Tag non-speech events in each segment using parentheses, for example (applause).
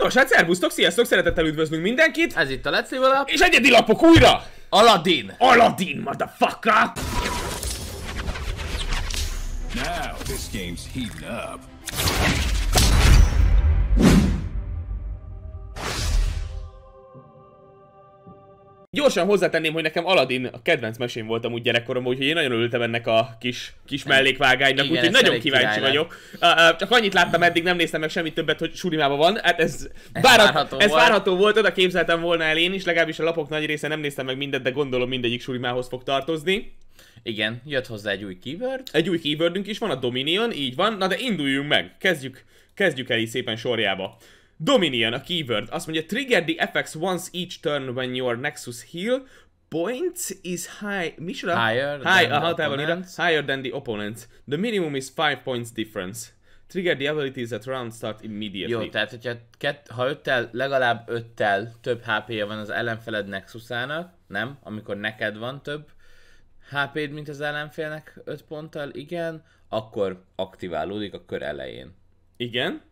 Nos, hát szervusztok, sziasztok, szeretettel üdvözlünk mindenkit! Ez itt a Let's Level Up. És egyedi lapok újra! Aladdin! Aladdin, motherfucker! Now this game's heating up. Gyorsan hozzátenném, hogy nekem Aladdin a kedvenc mesém volt amúgy gyerekkoromban, úgyhogy én nagyon örültem ennek a kis, kis mellékvágánynak, úgyhogy nagyon kíváncsi vagyok. Uh, csak annyit láttam eddig, nem néztem meg semmit többet, hogy Surimába van. Hát ez, ez, bár, várható, ez volt. várható volt, oda képzeltem volna el én is, legalábbis a lapok nagy része nem néztem meg mindent, de gondolom mindegyik Surimához fog tartozni. Igen, jött hozzá egy új keyword. Egy új keywordünk is van, a Dominion, így van. Na de induljunk meg, kezdjük, kezdjük el így szépen sorjába. Dominion a keyword. Azt mondja, trigger the effects once each turn when your Nexus heal. Points is high... is Higher high, than aha, the Higher than the opponent, The minimum is 5 points difference. Trigger the abilities at round start immediately. Jó, tehát hogyha kett, ha öttel, legalább öttel több HP-je van az ellenfeled Nexusának, nem? Amikor neked van több HP-d, mint az ellenfélnek 5 ponttal, igen, akkor aktiválódik a kör elején. Igen?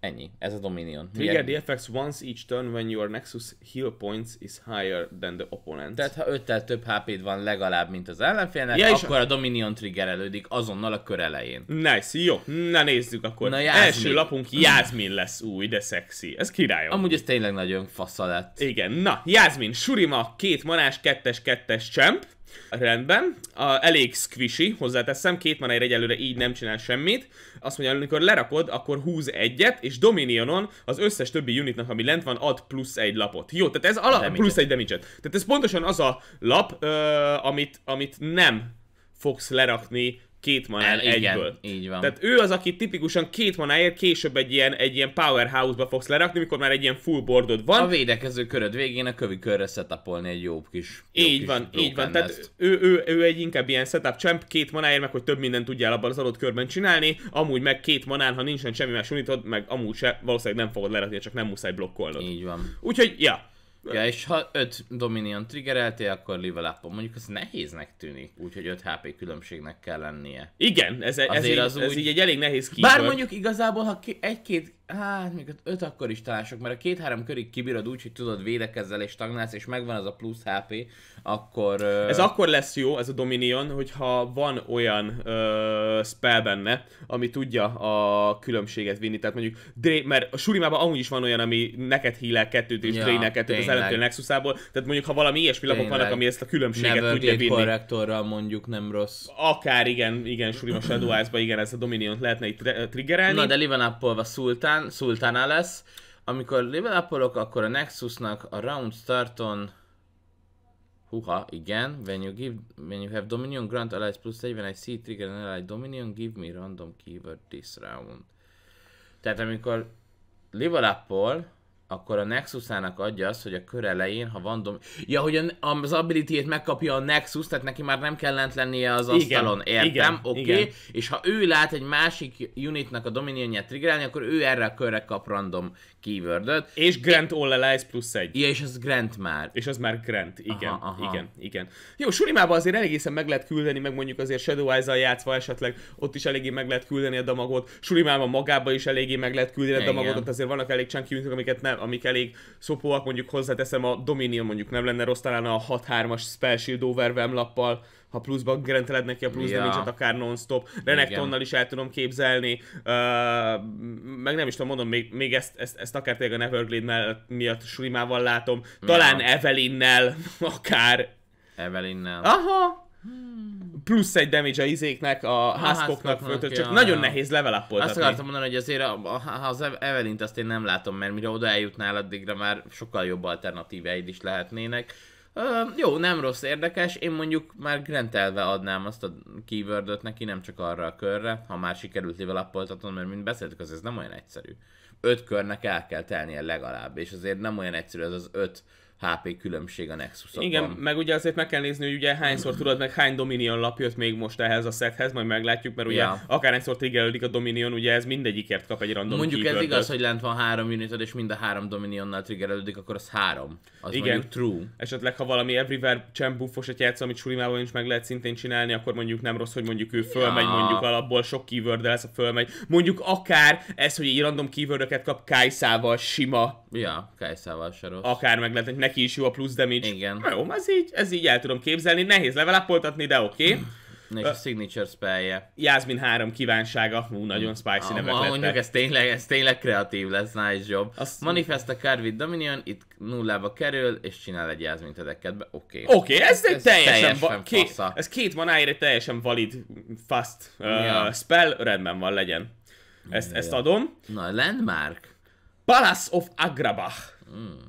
Ennyi, ez a Dominion. Trigger the effects once each turn when your Nexus heal points is higher than the opponent. Tehát ha öttel több hp van legalább, mint az ellenfélnek, ja, akkor a... a Dominion triggerelődik azonnal a kör elején. Nice, jó. Na nézzük akkor. Na, Jászmin. Első lapunk Jászmin lesz új, de szexi. Ez király. Amúgy ez tényleg nagyon fasza lett. Igen, na, Jasmine, Surima, két manás, kettes, kettes csemp. Rendben. A, elég squishy, hozzáteszem, két manáért egyelőre így nem csinál semmit. Azt mondja, amikor lerakod, akkor húz egyet, és Dominionon az összes többi unitnak, ami lent van, ad plusz egy lapot. Jó, tehát ez alap damage plusz egy damage -et. Tehát ez pontosan az a lap, ö, amit, amit nem fogsz lerakni két manáért El, igen, egyből. így van. Tehát ő az, aki tipikusan két manáért később egy ilyen, egy ilyen powerhouse-ba fogsz lerakni, mikor már egy ilyen full boardod van. A védekező köröd végén a kövi körre setupolni egy jó kis jó Így kis van, így van. Tehát ő, ő, ő, egy inkább ilyen setup champ, két manáért, meg hogy több mindent tudjál abban az adott körben csinálni, amúgy meg két manán, ha nincsen semmi más unitod, meg amúgy se, valószínűleg nem fogod lerakni, csak nem muszáj blokkolnod. Így van. Úgyhogy, ja, Ja, és ha 5 Dominion triggereltél, akkor level up Mondjuk ez nehéznek tűnik, úgyhogy 5 HP különbségnek kell lennie. Igen, ez, e- ez, Azért így, az úgy... ez így egy elég nehéz kívül. Bár mondjuk igazából, ha egy-két Hát, még öt akkor is talán sok, mert a két-három körig kibírod úgy, hogy tudod védekezzel és stagnálsz, és megvan az a plusz HP, akkor... Uh... Ez akkor lesz jó, ez a Dominion, hogyha van olyan uh, spell benne, ami tudja a különbséget vinni. Tehát mondjuk, Dré- mert a Surimában amúgy is van olyan, ami neked hílel kettőt és ja, Drain-el kettőt az ellentél Nexusából, tehát mondjuk ha valami ilyesmi lapok vannak, ami ezt a különbséget Never tudja vinni. korrektorral mondjuk nem rossz. Akár igen, igen, Surima Shadow igen, ez a Dominion lehetne itt triggerelni. Na de Livan a Sultán, Szultán, Szultáná lesz. Amikor level akkor a Nexusnak a round starton Huha, igen. When you, give, when you have Dominion Grant Allies plus 1, when I see trigger and ally Dominion, give me random keyword this round. Tehát amikor level akkor a Nexusának adja azt, hogy a kör elején, ha van dom... Ja, hogy az ability megkapja a Nexus, tehát neki már nem kell lent lennie az asztalon, igen, értem? Oké, okay. és ha ő lát egy másik unitnak a Dominionját triggerelni, akkor ő erre a körre kap random keywordot. És Grant All Allies plusz egy. Ja, és az Grant már. És az már Grant, igen, aha, aha. igen, igen. Jó, Surimába azért egészen meg lehet küldeni, meg mondjuk azért Shadow eyes játszva esetleg, ott is eléggé meg lehet küldeni a damagot. Surimába magába is eléggé meg lehet küldeni a damagot, azért vannak elég chunky amiket nem amik elég szopóak, mondjuk hozzáteszem a Dominion mondjuk nem lenne rossz, talán a 6-3-as Spell Shield Overwhelm lappal, ha pluszban grenteled neki a plusz ja. damage akár non-stop. Renektonnal is el tudom képzelni, uh, meg nem is tudom, mondom, még, még ezt, ezt, ezt akár tényleg a Neverglade mellett, miatt Shurimával látom, talán ja. Evelynnel (laughs) akár. Evelynnel. Aha! Hmm plusz egy damage a izéknek, a házkoknak, föl, csak ja, nagyon ja. nehéz level up Azt akartam mondani, hogy azért a, a, az e- Evelint azt én nem látom, mert mire oda eljutnál, addigra már sokkal jobb alternatíveid is lehetnének. Uh, jó, nem rossz, érdekes. Én mondjuk már grentelve adnám azt a keyword neki, nem csak arra a körre, ha már sikerült level up mert mint beszéltük, az ez nem olyan egyszerű. Öt körnek el kell telnie legalább, és azért nem olyan egyszerű ez az öt HP különbség a nexus Igen, meg ugye azért meg kell nézni, hogy ugye hányszor tudod, meg hány Dominion lap jött még most ehhez a szethez, majd meglátjuk, mert ugye ja. akárhányszor triggerődik a Dominion, ugye ez mindegyikért kap egy random Mondjuk ez igaz, hogy lent van három unitod, és mind a három Dominionnal triggerődik, akkor az három. Az Igen. true. Esetleg, ha valami Everywhere champ buffosat játszol, amit sulimában is meg lehet szintén csinálni, akkor mondjuk nem rossz, hogy mondjuk ő fölmegy, ja. mondjuk alapból sok keyword lesz, a fölmegy. Mondjuk akár ez, hogy egy random keyword kap Kajszával sima. Ja, Kajszával se rossz. Akár meg lehet, neki is jó a plusz damage. Igen. Na, jó, ez így, ez így el tudom képzelni. Nehéz levelapoltatni, de oké. Okay. Hm. És a signature spellje. Jászmin három kívánsága. Hú, nagyon hm. spicy ah, nevek lettek. Mondjuk ez tényleg, ez tényleg kreatív lesz, nice job. Azt Manifest a Card with Dominion, itt nullába kerül, és csinál egy Jászmin tedekkedbe. Oké. Okay. Oké, okay, ez, ez egy teljesen, teljesen két, Ez két manáért egy teljesen valid fast uh, ja. spell, rendben van, legyen. Ezt, ja. ezt adom. Na, Landmark. Palace of Agrabah. Mm.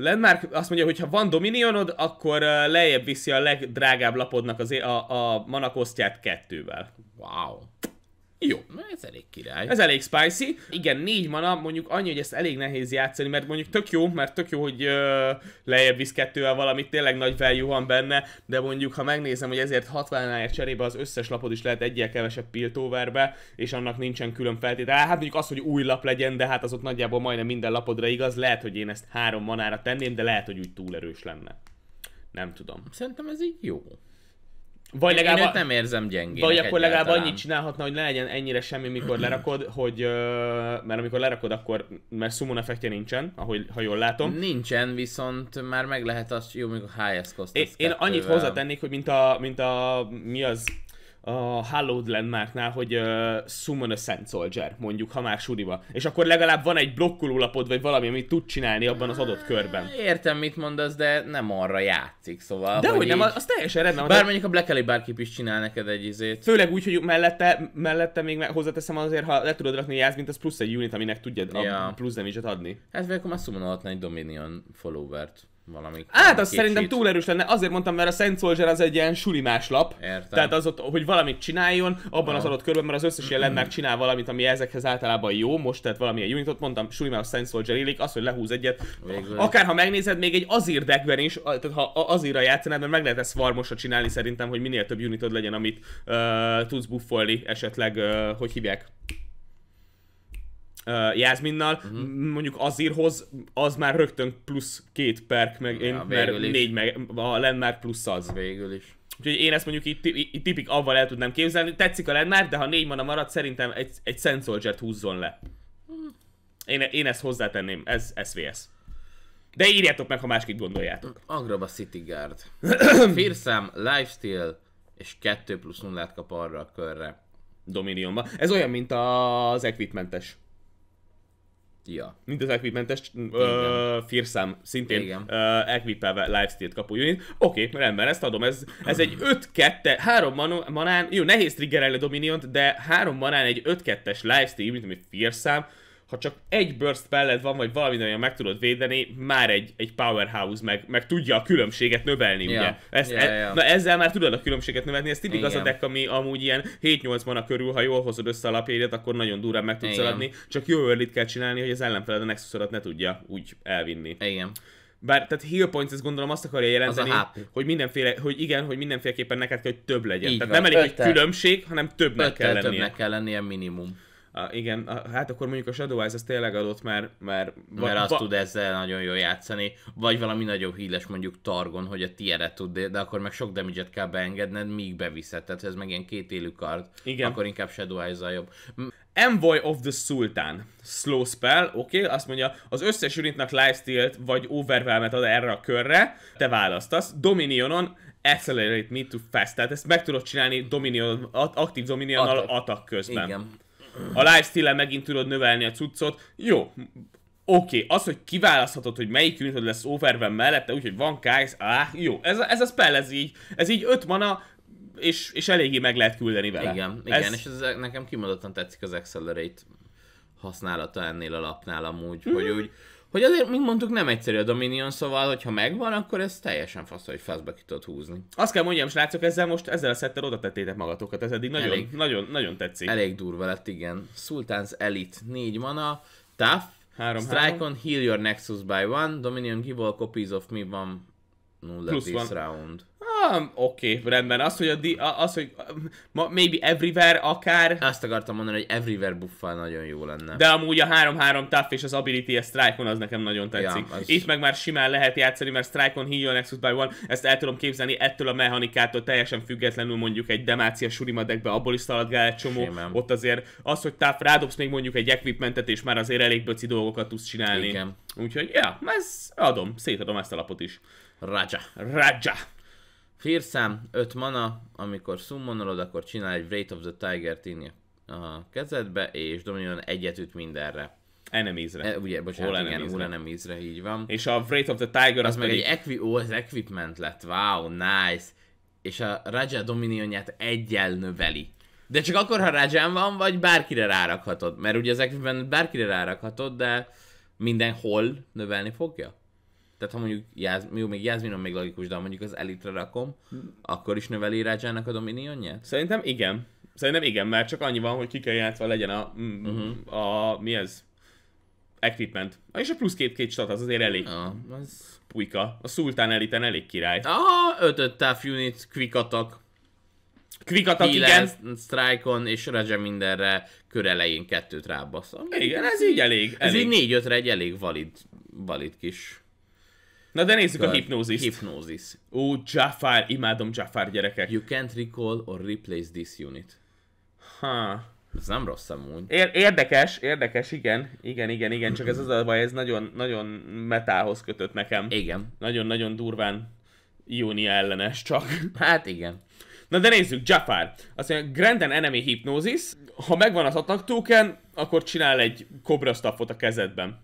Landmark azt mondja, hogy ha van Dominionod, akkor lejjebb viszi a legdrágább lapodnak az a, a manakosztját kettővel. Wow. Jó, ez elég király. Ez elég spicy. Igen, négy mana, mondjuk annyi, hogy ezt elég nehéz játszani, mert mondjuk tök jó, mert tök jó, hogy ö, lejjebb visz kettővel valamit, tényleg nagy value van benne, de mondjuk ha megnézem, hogy ezért 60 náért cserébe az összes lapod is lehet egyel kevesebb piltóverbe, és annak nincsen külön feltétel. Hát mondjuk az, hogy új lap legyen, de hát az ott nagyjából majdnem minden lapodra igaz, lehet, hogy én ezt három manára tenném, de lehet, hogy úgy túl erős lenne. Nem tudom. Szerintem ez így jó. Vagy én legalább, én őt nem érzem gyengének Vagy akkor legalább annyit csinálhatna, hogy ne legyen ennyire semmi, mikor (clears throat) lerakod, hogy, mert amikor lerakod, akkor, mert summon effektje nincsen, ahogy, ha jól látom. Nincsen, viszont már meg lehet azt, jó, mondjuk a HS Én, én annyit hozzátennék, hogy mint a, mint a, mi az, a Hallowed Landmarknál, hogy uh, Summon a Sand Soldier, mondjuk, ha már suriba. És akkor legalább van egy blokkoló lapod, vagy valami, amit tud csinálni abban az adott körben. Értem, mit mondasz, de nem arra játszik, szóval. De hogy, hogy nem, így... az teljesen rendben Bár mondjuk a Black Alley Barkeep is csinál neked egy izét. Főleg úgy, hogy mellette, mellette még hozzáteszem azért, ha le tudod rakni játsz, mint az plusz egy unit, aminek tudja ja. a plusz damage adni. Hát vagy akkor már summonolhatna egy Dominion followert valami. Hát az szerintem túl erős lenne, azért mondtam, mert a Saint Soldier az egy ilyen sulimás lap. Értem. Tehát az ott, hogy valamit csináljon abban az adott körben, mert az összes ilyen már csinál valamit, ami ezekhez általában jó. Most tehát valamilyen unitot mondtam, sulimás Saint Soldier illik, az, hogy lehúz egyet. Végül. Akár ha megnézed, még egy azír deckben is, tehát ha azírra játszanád, mert meg lehet ezt farmosra csinálni szerintem, hogy minél több unitod legyen, amit uh, tudsz buffolni esetleg, uh, hogy hívják uh, Jászminnal, uh-huh. Mhm. mondjuk Azirhoz az már rögtön plusz két perk, meg én ja, mert is. négy, meg a már plusz az. Végül is. Úgyhogy én ezt mondjuk itt tipik, tipik avval el tudnám képzelni. Tetszik a már, de ha négy mana marad, szerintem egy, egy Sand soldier húzzon le. Én, én ezt hozzátenném, ez SVS. De írjátok meg, ha másképp gondoljátok. Agrava City Guard. Fírszám, (clears throat) Lifesteal és 2 plusz 0 kap arra a körre. Dominionba. Ez olyan, mint az equipmentes. Ja. Mint az equipmentes ö, fírszám szintén equipelve lifesteal kapó unit. Oké, okay, rendben, ezt adom. Ez, ez egy 5-2, 3 manán, jó, nehéz triggerelni a Dominion-t, de 3 manán egy 5-2-es Lifestyle unit, ami fírszám, ha csak egy burst pellet van, vagy valami olyan meg tudod védeni, már egy, egy powerhouse, meg, meg tudja a különbséget növelni, ja. ugye? Ezt, ja, e, ja. Na ezzel már tudod a különbséget növelni, ez tipik az a deck, ami amúgy ilyen 7-8 mana körül, ha jól hozod össze a lapjaidat, akkor nagyon durán meg tudsz adni, csak jó early kell csinálni, hogy az ellenfeled a nexus ne tudja úgy elvinni. Igen. Bár, tehát heal points, ezt gondolom azt akarja jelenteni, az hogy mindenféle, hogy igen, hogy mindenféleképpen neked kell, hogy több legyen. Így tehát van. nem elég egy különbség, hanem többnek Öttel kell lennie. többnek kell lennie minimum. A, igen, a, hát akkor mondjuk a Shadow Eyes az tényleg adott, mert... Mert, mert va- azt tud ezzel nagyon jól játszani, vagy valami nagyobb híles mondjuk Targon, hogy a tiere tud, de, de akkor meg sok damage kell beengedned, míg beviszed, tehát ez meg ilyen két élő kard, igen. akkor inkább Shadow eyes jobb. Envoy of the Sultan. Slow spell, oké, okay, azt mondja, az összes unitnak lifesteal vagy overwhelmet ad erre a körre, te választasz. Dominionon accelerate me to fast, tehát ezt meg tudod csinálni Dominion, aktív Dominion attack. attack közben. Igen a lifestyle megint tudod növelni a cuccot. Jó, oké, okay, az, hogy kiválaszthatod, hogy melyik unitod lesz overven mellette, úgyhogy van kájsz, á, jó, ez, ez a spell, ez így, ez így öt mana, és, és eléggé meg lehet küldeni vele. Igen, igen, és ez nekem kimondottan tetszik az Accelerate használata ennél a lapnál amúgy, mm. hogy hmm. úgy, hogy azért, mint mondtuk, nem egyszerű a Dominion, szóval, hogyha megvan, akkor ez teljesen fasz, hogy faszba ki tudod húzni. Azt kell mondjam, srácok, ezzel most, ezzel a szettel oda tettétek magatokat, ez eddig nagyon, elég, nagyon, nagyon tetszik. Elég durva lett, igen. Sultans Elite 4 mana, Tough, 3, Strike on, Heal your Nexus by one, Dominion give all copies of me van 0 this round. Um, Oké, okay, rendben. Az, hogy, a di- az, hogy maybe everywhere akár... Azt akartam mondani, hogy everywhere buffal nagyon jó lenne. De amúgy a 3-3 tough és az ability a strike-on az nekem nagyon tetszik. Ja, az... Itt meg már simán lehet játszani, mert strike-on heal Nexus by one, ezt el tudom képzelni ettől a mechanikától teljesen függetlenül mondjuk egy demácia surima deckbe, abból is szaladgál egy csomó. Simán. Ott azért az, hogy tough rádobsz még mondjuk egy equipmentet, és már azért elég böci dolgokat tudsz csinálni. Igen. Úgyhogy, ja, ez adom, szétadom ezt a lapot is. Raja. Raja. Fírszám, 5 mana, amikor summonolod, akkor csinál egy Wraith of the tiger tini a kezedbe, és Dominion egyet üt mindenre. Enemizre. E, ugye, bocsánat, all igen, all enemizre, így van. És a Wraith of the Tiger az, az meg pedig... egy equi... Ó, az equipment lett, wow, nice. És a Raja Dominionját egyel növeli. De csak akkor, ha Rajan van, vagy bárkire rárakhatod. Mert ugye az equipment bárkire rárakhatod, de mindenhol növelni fogja. Tehát ha mondjuk Jáz, jó, még Jászminom még logikus, de ha mondjuk az elitre rakom, hm. akkor is növeli Rajának a dominionját? Szerintem igen. Szerintem igen, mert csak annyi van, hogy ki kell játszva legyen a, mm, uh-huh. a mi ez? Equipment. És a plusz két-két stat az azért elég. Ja, az... Pujka. A szultán eliten elég király. Aha, ötöt táv unit, quick attack. Quick attack, igen. Strike-on és Raja mindenre kör elején kettőt rábaszom. Igen, ez így elég. elég. Ez így négy-ötre egy elég valid, valid kis Na de nézzük a hipnózis. Hipnózis. Ó, Jafar, imádom Jafar gyerekek. You can't recall or replace this unit. Ha. Ez nem rossz amúgy. Ér- érdekes, érdekes, igen. Igen, igen, igen, csak ez az a baj, ez nagyon, nagyon metához kötött nekem. Igen. Nagyon-nagyon durván Iónia ellenes csak. Hát igen. Na de nézzük, Jafar. Azt mondja, Grand and Enemy Hypnosis. Ha megvan az attack token, akkor csinál egy Cobra staffot a kezedben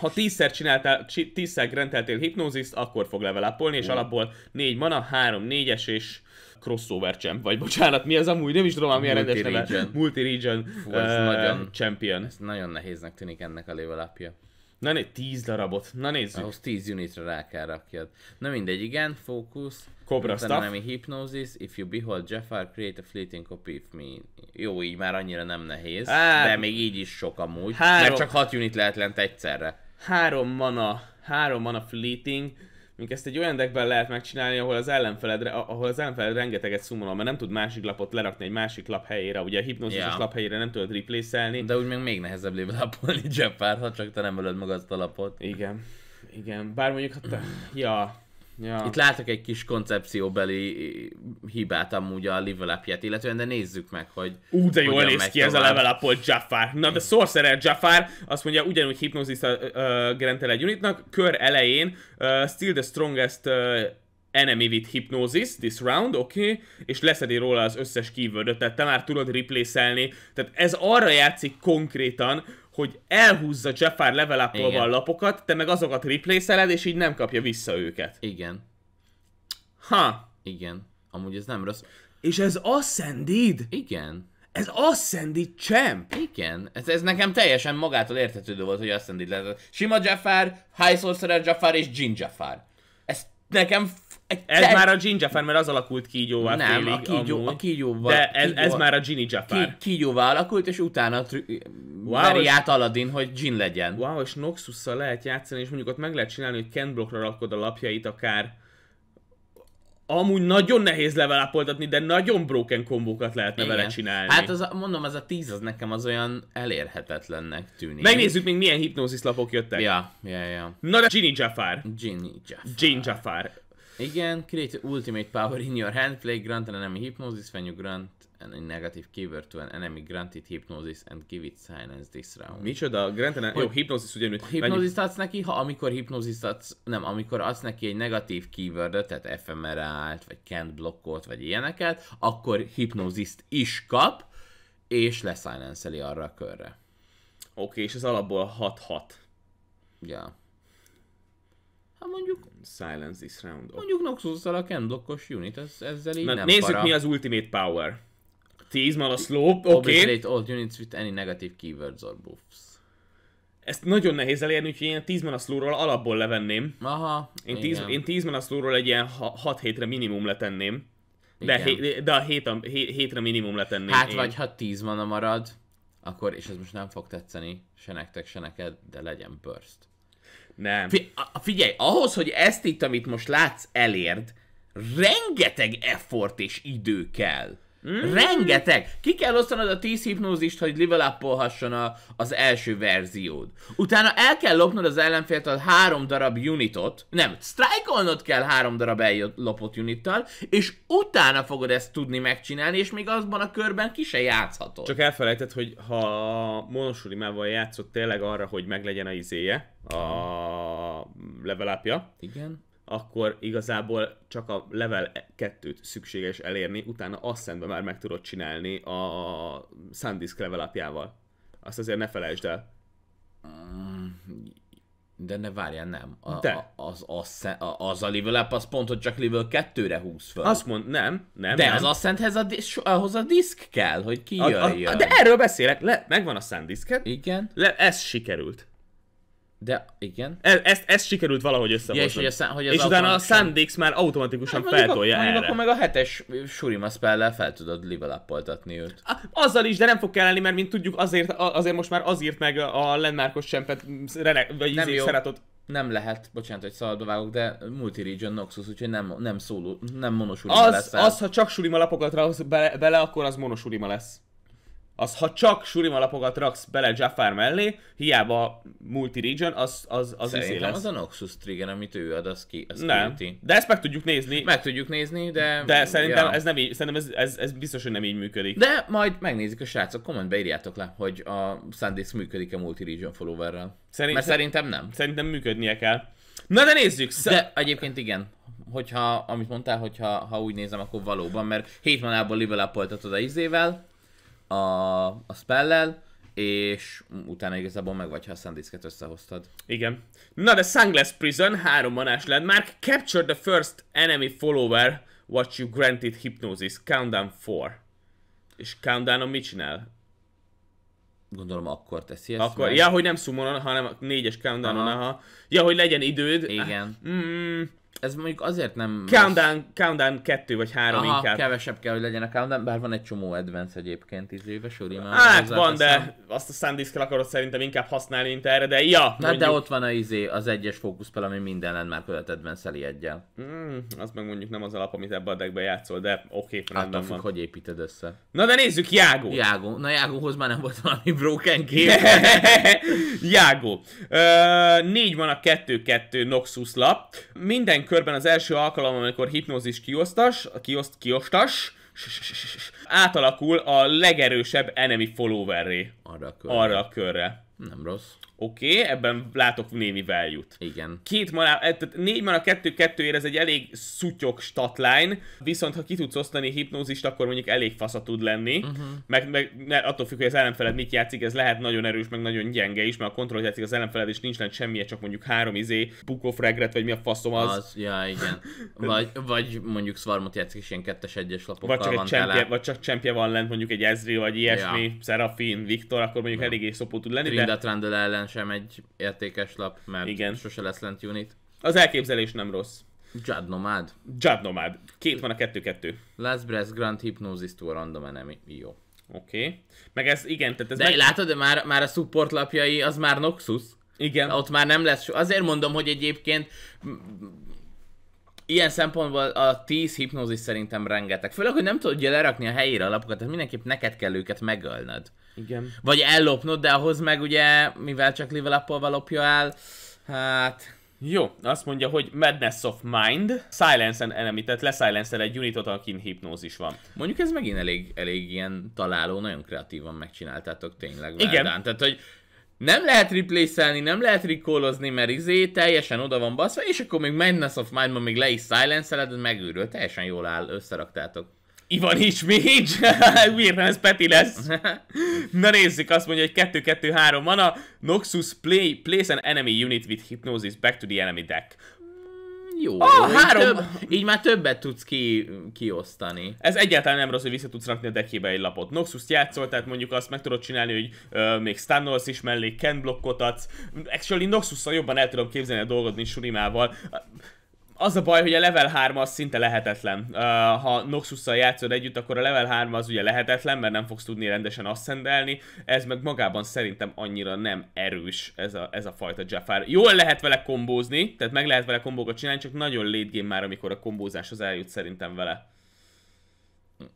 ha tízszer csináltál, tízszer grenteltél hipnóziszt, akkor fog levelapolni, és mm. alapból négy mana, három négyes és crossover champ, vagy bocsánat, mi az amúgy, nem is tudom, ami rendes neve. Multi-region Fú, ez uh, nagyon, champion. Ez nagyon nehéznek tűnik ennek a level upja. Na né, 10 darabot, na nézzük. Ahhoz 10 unitre rá kell rakjad. Na mindegy, igen, fókusz. Cobra stuff. nem hypnosis, if you behold Jafar, create a fleeting copy of me. Jó, így már annyira nem nehéz, Á, hát- de még így is sok amúgy, három. mert csak 6 unit lehet lent egyszerre három mana, három mana fleeting, Mink ezt egy olyan deckben lehet megcsinálni, ahol az ellenfeled, ahol az ellenfeled rengeteget szumolom, mert nem tud másik lapot lerakni egy másik lap helyére, ugye a hipnózisos yeah. lap helyére nem tudod replacelni. De úgy még, még nehezebb lapolni Jeppard, hát ha csak te nem ölöd meg azt a lapot. Igen, igen. Bár mondjuk, ha hát, te... ja, Ja. Itt látok egy kis koncepcióbeli eh, hibát amúgy a level up illetően, de nézzük meg, hogy Ú, de jól néz ki ez a level up Jafar. Na, de Sorcerer Jafar azt mondja, ugyanúgy a uh, eh, eh, egy unitnak, kör elején uh, still the strongest uh, enemy with hypnosis this round, oké, okay, és leszedi róla az összes keyword tehát te már tudod replace-elni, tehát ez arra játszik konkrétan, hogy elhúzza Jeffar level up a lapokat, te meg azokat replaceled, és így nem kapja vissza őket. Igen. Ha. Igen. Amúgy ez nem rossz. És ez Ascended? Igen. Ez Ascended Champ? Igen. Ez, ez nekem teljesen magától értetődő volt, hogy Ascended lehet. Sima Jafar, High Sorcerer Jafar és Jin Jafar. Ez nekem ez te... már a Jin Jafar, mert az alakult ki kígyóvá Nem, félig, a, kígyó, amúgy. a kígyóval. De ez, kígyó, ez már a Ginny Jafar. Kí, kígyóvá alakult, és utána trü- wow, veri át Aladdin, hogy Jin legyen. Wow, és Noxusszal lehet játszani, és mondjuk ott meg lehet csinálni, hogy Ken Blockra rakod a lapjait akár. Amúgy nagyon nehéz levelápoltatni, de nagyon broken kombókat lehetne Igen. vele csinálni. Hát az, a, mondom, az a tíz az nekem az olyan elérhetetlennek tűnik. Megnézzük még milyen lapok jöttek. Ja, ja, ja. Na de Ginny Jafar. Ginny Jafar. Ginny Jafar. Igen, create ultimate power in your hand, play grant an enemy hypnosis, when you grant a negative keyword to an enemy granted hypnosis and give it silence this round. Micsoda? Grant an... enemy... Jó, hypnosis ugyanúgy. Hypnosis adsz neki, ha amikor hypnosis adsz, nem, amikor adsz neki egy negatív keyword tehát ephemeralt, vagy can't blockot, vagy ilyeneket, akkor hypnosis is kap, és leszájlenszeli arra a körre. Oké, okay, és ez alapból 6-6. Ja. Hát mondjuk... Silence this round. Mondjuk Noxus-szal a blokkos unit, ez, ezzel így Na, nem nézzük para. mi az Ultimate Power. 10 mal a slope, oké. Okay. all units with any negative keywords or buffs. Ezt nagyon nehéz elérni, úgyhogy én 10 mana slow-ról alapból levenném. Aha, Én 10, én 10 mana slow-ról egy ilyen 6 hétre minimum letenném. De, hé, de a hét, hé, hétre minimum letenném. Hát én. vagy ha 10 mana marad, akkor, és ez most nem fog tetszeni se nektek, se neked, de legyen burst. Nem. Fi- figyelj, ahhoz, hogy ezt itt, amit most látsz, elérd, rengeteg effort és idő kell. Mm. Rengeteg! Ki kell osztanod a 10 hipnózist, hogy level up a, az első verziód. Utána el kell lopnod az ellenféltől három darab unitot, nem, strikeolnod kell három darab ellopott unittal, és utána fogod ezt tudni megcsinálni, és még azban a körben ki se játszhatod. Csak elfelejtett, hogy ha monosurimával játszott tényleg arra, hogy meglegyen a izéje, a level upja, Igen akkor igazából csak a level 2-t szükséges elérni, utána Ascendbe már meg tudod csinálni a Sandisk level upjával. Azt azért ne felejtsd el. Mm, de ne várjál, nem. A, De. A, az, az, az a level up, az pont, hogy csak level 2-re húz fel. Azt mond, nem, nem. De nem. az Ascendhez a, ahhoz a diszk kell, hogy kijöjjön. de erről beszélek, Le, megvan a Sandisket. Igen. Le, ez sikerült. De igen. E, ezt, ezt sikerült valahogy összehozni. Ja, és hogy a, hogy az és utána a Sandix már automatikusan hát, feltolja mondjuk, erre. akkor meg a hetes Surima spell fel tudod level őt. A, azzal is, de nem fog kelleni, mert mint tudjuk azért, azért most már az írt meg a Lenmarkos csempet, vagy nem izé jó. szeretot. Nem lehet, bocsánat, hogy szabadba vágok, de multi-region Noxus, úgyhogy nem, nem szóló, nem monosurima az, lesz. Az, ha csak sulima lapokat raksz bele, bele, akkor az monosurima lesz az ha csak surima lapokat raksz bele Jafar mellé, hiába multi-region, az, az, az izé Szerintem izé lesz. az a Noxus trigger, amit ő ad, az ki, az nem. De ezt meg tudjuk nézni. Meg tudjuk nézni, de... De szerintem ja. ez nem így, szerintem ez, ez, ez, biztos, hogy nem így működik. De majd megnézik a srácok, kommentbe írjátok le, hogy a SanDisk működik-e multi-region followerrel. Szerint, Mert szerintem nem. Szerintem működnie kell. Na de nézzük! Sz- de egyébként igen, hogyha, amit mondtál, hogyha ha úgy nézem, akkor valóban, mert hét manából level up a izével, a, a spellel, és utána igazából meg vagy, ha a sandisk összehoztad. Igen. Na de Sunglass Prison, három manás lett. Már capture the first enemy follower what you granted hypnosis. Countdown 4. És countdown mit csinál? Gondolom akkor teszi ezt Akkor, meg. ja, hogy nem summonon, hanem négyes countdownon, aha. aha. Ja, hogy legyen időd. Igen. Mm, ez mondjuk azért nem... Countdown, most... countdown 2 vagy 3 Aha, inkább. kevesebb kell, hogy legyen a Countdown, bár van egy csomó Advance egyébként izébe, már Hát van, de azt a SanDisk-kel akarod szerintem inkább használni, mint erre, de ja! Na, mondjuk... de ott van a izé, az egyes fókuszpel, ami minden már követ advance eli egyel. Mm, az meg mondjuk nem az alap, amit ebbe a deckbe játszol, de oké, okay, hát, rendben függ, van. hogy építed össze. Na de nézzük, Jágó! Jágó. Na Jágóhoz már nem volt valami broken game. (laughs) Jágó. Uh, négy van a 2-2 Noxus lap. Minden körben az első alkalom, amikor hipnózis kiosztas, kioszt, kiostas, átalakul a legerősebb enemy followerré. Arra a körre. Arra a körre. Nem rossz. Oké, okay, ebben látok némi value -t. Igen. Két mana, e, tehát négy mana kettő kettőért ez egy elég szutyok statline, viszont ha ki tudsz osztani hipnózist, akkor mondjuk elég fasza tud lenni, uh-huh. meg, meg mert attól függ, hogy az ellenfeled mit játszik, ez lehet nagyon erős, meg nagyon gyenge is, mert a kontroll játszik az ellenfeled, és nincs lent semmi, csak mondjuk három izé, book of regret, vagy mi a faszom az. az ja, igen. Vagy, vagy mondjuk szvarmot játszik, és ilyen kettes egyes lapokkal vagy csak van csempje, Vagy csak csempje van lent, mondjuk egy Ezri, vagy ilyesmi, ja. Serafin, Viktor, akkor mondjuk ja. eléggé szopó tud lenni. Trindat de... ellen sem egy értékes lap, mert Igen. sose lesz lent unit. Az elképzelés nem rossz. Jad Nomad. Jad Nomad. Két van a kettő-kettő. Last Breath Grand Hypnosis to a Random Enemy. Jó. Oké. Okay. Meg ez, igen, tehát ez... De meg... látod, de már, már a support lapjai, az már Noxus. Igen. Ott már nem lesz... Azért mondom, hogy egyébként ilyen szempontból a 10 hipnózis szerintem rengeteg. Főleg, hogy nem tudja lerakni a helyére a lapokat, tehát mindenképp neked kell őket megölnöd. Igen. Vagy ellopnod, de ahhoz meg ugye, mivel csak level up lopja el, hát... Jó, azt mondja, hogy Madness of Mind, Silence en Enemy, tehát lesilence egy unitot, akin hipnózis van. Mondjuk ez megint elég, elég ilyen találó, nagyon kreatívan megcsináltátok tényleg. Igen. Verdán. Tehát, hogy nem lehet replace nem lehet recallozni, mert izé teljesen oda van baszva, és akkor még Madness of mind még le is silence megőrül, teljesen jól áll, összeraktátok. Ivan is Mage? (laughs) nem ez Peti lesz. Na nézzük, azt mondja, hogy 2-2-3 mana, Noxus play, place an enemy unit with hypnosis back to the enemy deck. Jó, ah, jó három... így, több, így már többet tudsz ki, kiosztani. Ez egyáltalán nem rossz, hogy vissza tudsz rakni a dekébe egy lapot. Noxus játszol, tehát mondjuk azt meg tudod csinálni, hogy uh, még Stannos is mellé, Ken blokkot adsz. Actually noxus jobban el tudom képzelni a dolgot, mint Surimával az a baj, hogy a level 3 az szinte lehetetlen. Uh, ha Noxusszal játszod együtt, akkor a level 3 az ugye lehetetlen, mert nem fogsz tudni rendesen asszendelni. Ez meg magában szerintem annyira nem erős ez a, ez a fajta Jafar. Jól lehet vele kombózni, tehát meg lehet vele kombókat csinálni, csak nagyon late game már, amikor a kombózáshoz eljut szerintem vele.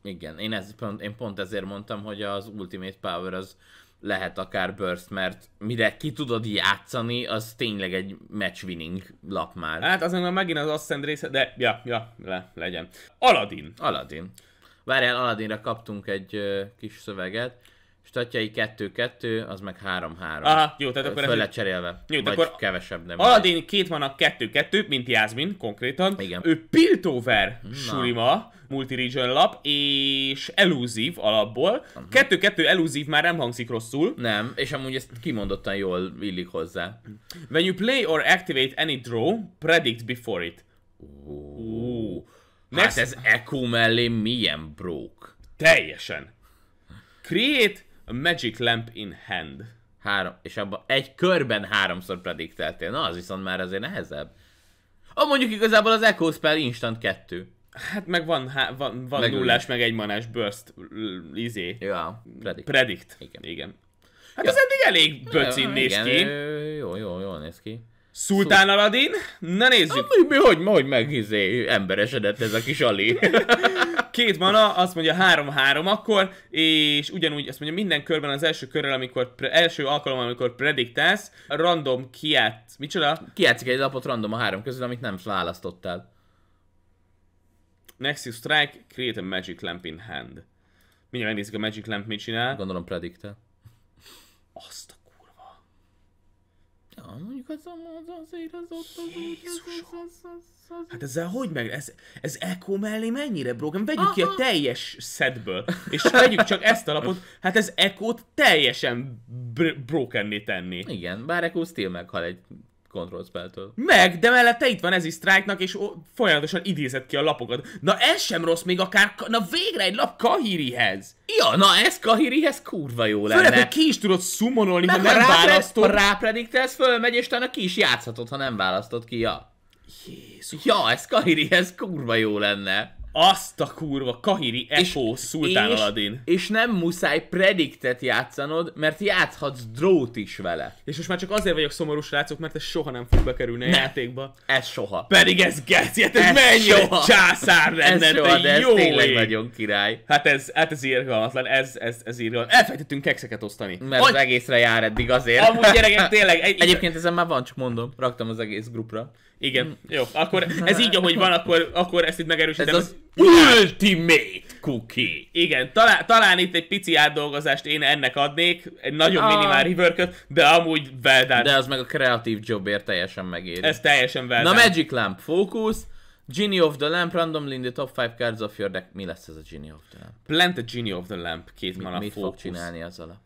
Igen, én, ez, pont, én pont ezért mondtam, hogy az Ultimate Power az lehet akár burst, mert mire ki tudod játszani, az tényleg egy match winning lap már. Hát azon már megint az Ascend része, de ja, ja, le, legyen. Aladdin. Aladdin. Várjál, Aladdinra kaptunk egy ö, kis szöveget statjai 2-2, az meg 3-3. Aha, jó, tehát akkor... Föl lett cserélve. Jó, vagy akkor kevesebb, nem. Aladin két van a 2-2, mint Jászmin konkrétan. Igen. Ő Piltover Na. Surima, multi-region lap, és elúzív alapból. 2-2 uh-huh. elúzív már nem hangzik rosszul. Nem, és amúgy ezt kimondottan jól illik hozzá. When you play or activate any draw, predict before it. Ooh. Hát Ooh. Next... Hát ez Echo mellé milyen broke? Teljesen. Create a Magic Lamp in Hand. Három, és abban egy körben háromszor predikteltél. Na, az viszont már azért nehezebb. A mondjuk igazából az Echo Spell Instant 2. Hát meg van, há, van, van meg nullás, meg egy manás burst, izé. Ja, predict. predict. Igen. igen. Hát ja. az eddig elég böcin néz igen, ki. Jó, jó, jó néz ki. Szultán Aladin? Na nézzük. Na, hát, mi, mi, hogy, hogy meg izé, emberesedett ez a kis Ali. (laughs) Két mana, azt mondja 3-3 akkor, és ugyanúgy azt mondja minden körben az első körrel, amikor pre, első alkalommal, amikor prediktálsz, random kiát, micsoda? Kiátszik egy lapot random a három közül, amit nem választottál. you Strike, create a magic lamp in hand. Mindjárt megnézzük a magic lamp mit csinál. Gondolom prediktel. Azt Na, mondjuk az, az azért az ott az úgy, az, az, az, az, az, Hát ezzel hogy meg? Ez, ez Echo mellé mennyire broken? Vegyük Aha. ki a ah. teljes szedből, és vegyük csak ezt a lapot, hát ez Echo-t teljesen br- brokenné tenni. Igen, bár Echo still meghal egy Control Spell-től. Meg, de mellette itt van ez is strike nak és folyamatosan idézett ki a lapokat. Na ez sem rossz, még akár, na végre egy lap Kahirihez. Ja, na ez Kahirihez kurva jó lenne. Főleg, hogy ki is tudod szumonolni, Meg ha nem választod. Ha ráprediktelsz, fölmegy, és talán ki is játszhatod, ha nem választod ki, ja. Jézus. Ja, ez Kahirihez kurva jó lenne. Azt a kurva, Kahiri Echo Szultán és, Aladin. És nem muszáj prediktet játszanod, mert játszhatsz drót is vele. És most már csak azért vagyok szomorú srácok, mert ez soha nem fog bekerülni a ne. játékba. Ez soha. Pedig ez geci, hát ez, ez mennyi soha. császár lenne, ez soha, de ez jó tényleg ég. nagyon király. Hát ez, hát ez írgalmatlan, ez, ez, ez írgalmatlan. Elfejtettünk kekszeket osztani. Mert Hogy? az egészre jár eddig azért. Amúgy gyerekek, tényleg. Egy, Egyébként ezen már van, csak mondom, raktam az egész grupra. Igen, mm. jó. Akkor ez így, ahogy van, akkor, akkor ezt itt megerősítem. Ez az ultimate cookie. Igen, talán, talán itt egy pici átdolgozást én ennek adnék, egy nagyon ah. minimál reworköt, de amúgy well done. De az meg a kreatív jobbért teljesen megéri. Ez teljesen well done. Na Magic Lamp, fókusz. Genie of the Lamp, randomly in the top 5 cards of your deck. Mi lesz ez a Genie of the Lamp? Plant a Genie of the Lamp, két Mi, mana Mit fókusz. fog csinálni azzal a...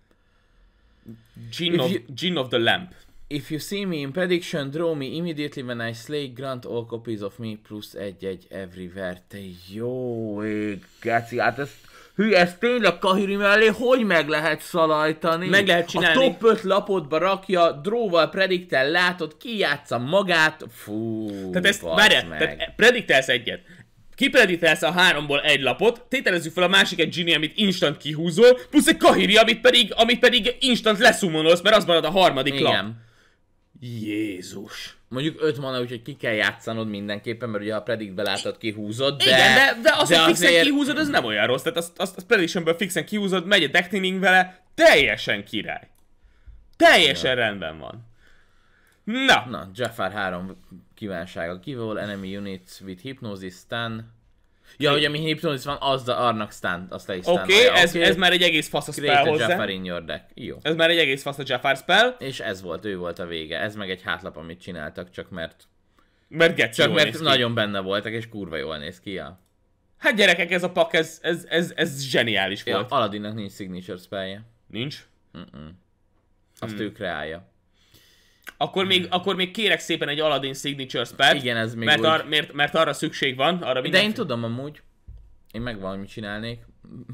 Genie of, you... Genie of the Lamp. If you see me in prediction, draw me immediately when I slay, grant all copies of me, plus egy-egy everywhere. Te jó ég, geci, hát ez, Hű, ez tényleg Kahiri mellé hogy meg lehet szalajtani? Meg lehet csinálni. A top 5 lapotba rakja, draw-val, predictel, látod, kijátsza magát, fú, Tehát ezt, várjál, tehát prediktelsz egyet, kipreditelsz a háromból egy lapot, tételezzük fel a másik egy Gini, amit instant kihúzol, plusz egy Kahiri, amit pedig, amit pedig instant leszumonolsz, mert az marad a harmadik Igen. lap. Jézus. Mondjuk 5 mana, úgyhogy ki kell játszanod mindenképpen, mert ugye a predict belátod kihúzod, de... Igen, de, de azt, de hogy fixen azért... kihúzod, az nem olyan rossz. Tehát azt, azt, azt Predictionből fixen kihúzod, megy a Dectining vele, teljesen király. Teljesen ja. rendben van. Na. Na, Jafar 3 kívánsága. Kivol enemy units with hypnosis stun. Ja, hogy ami hipnotis van, az a Arnak stand, azt le is Oké, okay, ez, okay. ez már egy egész fasz a spell Create hozzá. in your deck. Jó. Ez már egy egész fasz a Jafar spell. És ez volt, ő volt a vége. Ez meg egy hátlap, amit csináltak, csak mert... Mert get Csak mert nagyon ki. benne voltak, és kurva jól néz ki, ja. Hát gyerekek, ez a pak, ez, ez, ez, ez zseniális ja, volt. Aladinnak nincs signature spellje. Nincs? Mm-mm. Azt hmm. ő kreálja akkor még, akkor még kérek szépen egy Aladdin Signature Spell. Igen, ez még mert, ar, mert, mert, arra szükség van. Arra De én tudom amúgy. Én meg valami csinálnék.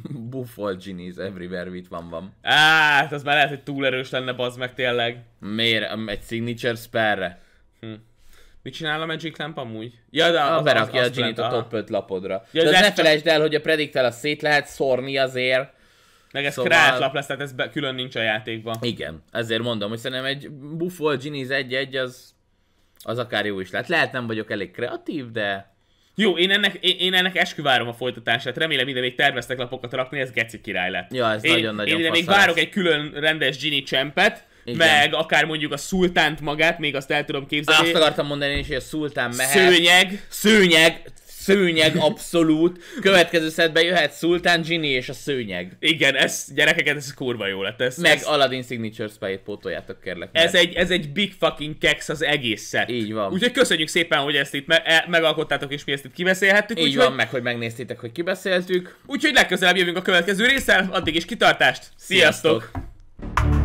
(laughs) Buffalo Genies Everywhere with van van. Á, hát az már lehet, hogy túl erős lenne, bazd meg tényleg. Miért? Egy Signature Spellre? Hm. Mit csinál a Magic Lamp amúgy? Ja, de az, a berakja az, az, az a Ginit a top 5 lapodra. Ja, de ne felejtsd el, hogy a predictel a szét lehet szórni azért. Meg ez szóval... krátlap lesz, tehát ez be, külön nincs a játékban. Igen, ezért mondom, hogy szerintem egy Buffo, Genies 1-1 az, az akár jó is lehet. Lehet nem vagyok elég kreatív, de... Jó, én ennek, én, én ennek esküvárom a folytatását. Remélem ide még terveztek lapokat rakni, ez geci király lett. Ja, ez nagyon-nagyon Én, én még várok egy külön rendes Genie csempet, igen. meg akár mondjuk a szultánt magát, még azt el tudom képzelni. Azt akartam mondani, hogy a szultán mehet. Szőnyeg. Szőnyeg szőnyeg abszolút, következő szedbe jöhet Sultan, Ginny és a szőnyeg. Igen, ez gyerekeket, ez kurva jó lett. Ez, Meg ez... Aladdin Signature Spy-t pótoljátok kérlek. Mert... Ez egy, ez egy big fucking kex az egész szett. Így van. Úgyhogy köszönjük szépen, hogy ezt itt me- e, megalkottátok és mi ezt itt kibeszélhettük. Így van, meg hogy megnéztétek, hogy kibeszéltük. Úgyhogy legközelebb jövünk a következő részsel, addig is kitartást. Sziasztok! Sziasztok.